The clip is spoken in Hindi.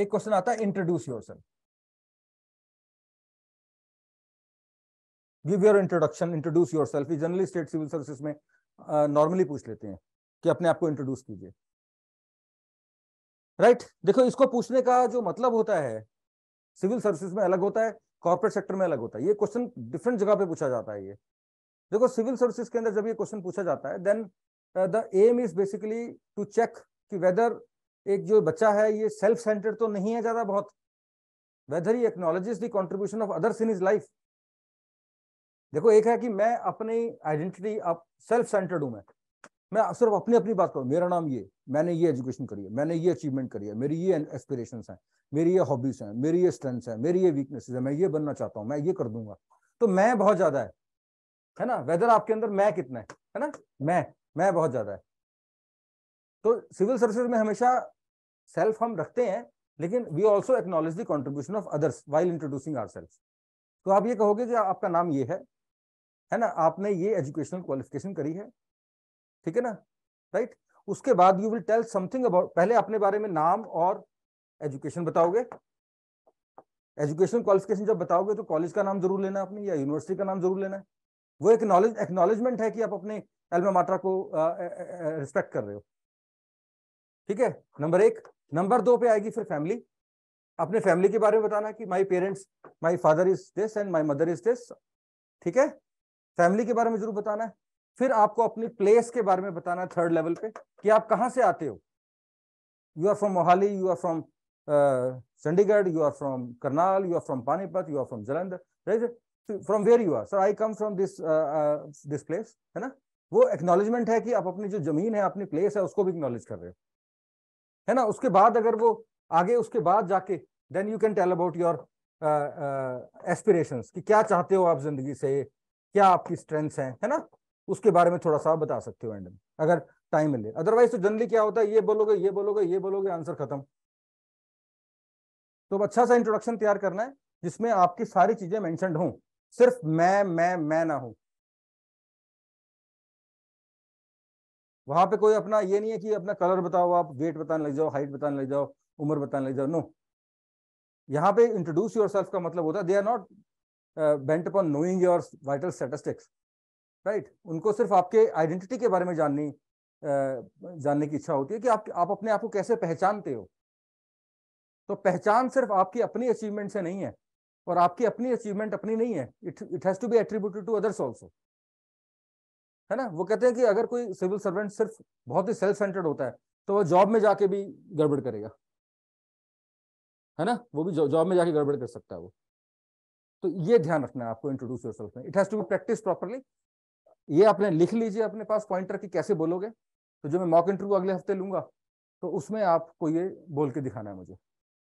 एक क्वेश्चन आता है introduce yourself give your introduction introduce yourself generally state civil service में नॉर्मली पूछ लेते हैं कि अपने आप को इंट्रोड्यूस कीजिए राइट right? देखो इसको पूछने का जो मतलब होता है सिविल सर्विस में अलग होता है कॉर्पोरेट सेक्टर में अलग होता है ये क्वेश्चन डिफरेंट जगह पे पूछा जाता है ये देखो सिविल सर्विस के अंदर जब ये क्वेश्चन पूछा जाता है then the aim is basically to check कि वेदर एक जो बच्चा है ये सेल्फ सेंटर्ड तो नहीं है ज्यादा बहुत whether he acknowledges the contribution of others in his life देखो एक है कि मैं अपनी आइडेंटिटी अब सेल्फ सेंटर्ड हूं मैं मैं सिर्फ अपनी अपनी बात करूं मेरा नाम ये मैंने ये एजुकेशन करी है मैंने ये अचीवमेंट करी है मेरी ये एस्पिरेशन हैं मेरी ये हॉबीज हैं मेरी ये स्ट्रेंथ्स हैं मेरी ये वीकनेसेस है मैं ये बनना चाहता हूं मैं ये कर दूंगा तो मैं बहुत ज्यादा है है ना वेदर आपके अंदर मैं कितना है है ना मैं मैं बहुत ज्यादा है तो सिविल सर्विसेज में हमेशा सेल्फ हम रखते हैं लेकिन we also acknowledge contribution of others while introducing ourself तो आप ये कहोगे कि आपका नाम ये है है ना आपने ये एजुकेशनल क्वालिफिकेशन करी है ठीक है ना राइट right? उसके बाद you will tell something about पहले अपने बारे में नाम और एजुकेशन बताओगे एजुकेशनल क्वालिफिकेशन जब बताओगे तो कॉलेज का नाम जरूर लेना है अपने या यूनिवर्सिटी का नाम जरूर लेना है वो एक नॉलेज एक्नोलेजमेंट है कि आप अपने एल्मा मात्रा को रिस्पेक्ट कर रहे हो ठीक है नंबर एक नंबर दो पे आएगी फिर फैमिली अपने फैमिली के बारे में बताना कि my parents my father is this and my mother is this ठीक है फैमिली के बारे में जरूर बताना है फिर आपको अपनी प्लेस के बारे में बताना है थर्ड लेवल पे कि आप कहाँ से आते हो you are from Mohali you are from Chandigarh you are from Karnal you are from Panipat you are from Jalandhar right from where you are sir I come from this this place है ना वो एक्नोलेजमेंट है कि आप अपनी जो जमीन है अपनी प्लेस है उसको भी एक्नोलेज कर रहे हो है ना उसके बाद अगर वो आगे उसके बाद जाके then you can tell about your aspirations कि क्या चाहते हो आप जिंदगी से क्या आपकी स्ट्रेंथ्स हैं है ना उसके बारे में थोड़ा सा बता सकते हो एंड में अगर टाइम मिले अदरवाइज तो जनरली क्या होता है ये बोलोगे ये बोलोगे ये बोलोगे आंसर खत्म तो अच्छा सा इंट्रोडक्शन तैयार करना है जिसमें आपकी सारी चीजें मैंशनड हों सिर्फ मैं मैं मैं ना हूं वहां पे कोई अपना ये नहीं है कि अपना कलर बताओ आप वेट बताने लग जाओ हाइट बताने लग जाओ उम्र बताने लग जाओ नो यहाँ पे इंट्रोड्यूस योर का मतलब होता है they are not bent upon knowing your vital statistics right उनको सिर्फ आपके आइडेंटिटी के बारे में जाननी uh, जानने की इच्छा होती है कि आप आप अपने आप को कैसे पहचानते हो तो पहचान सिर्फ आपकी अपनी अचीवमेंट से नहीं है और आपकी अपनी अचीवमेंट अपनी नहीं है it it has to be attributed to others also है ना वो कहते हैं कि अगर कोई सिविल सर्वेंट सिर्फ बहुत ही सेल्फ सेंटर्ड होता है तो वह जॉब में जाके भी गड़बड़ करेगा है ना वो भी जॉब में जाके गड़बड़ कर सकता है वो तो ये ध्यान रखना है आपको इंट्रोड्यूस योर सेल्फ में it has to be practice properly ये आपने लिख लीजिए अपने पास पॉइंटर की कैसे बोलोगे तो जो मैं मॉक इंटरव्यू अगले हफ्ते लूंगा तो उसमें आपको ये बोल के दिखाना है मुझे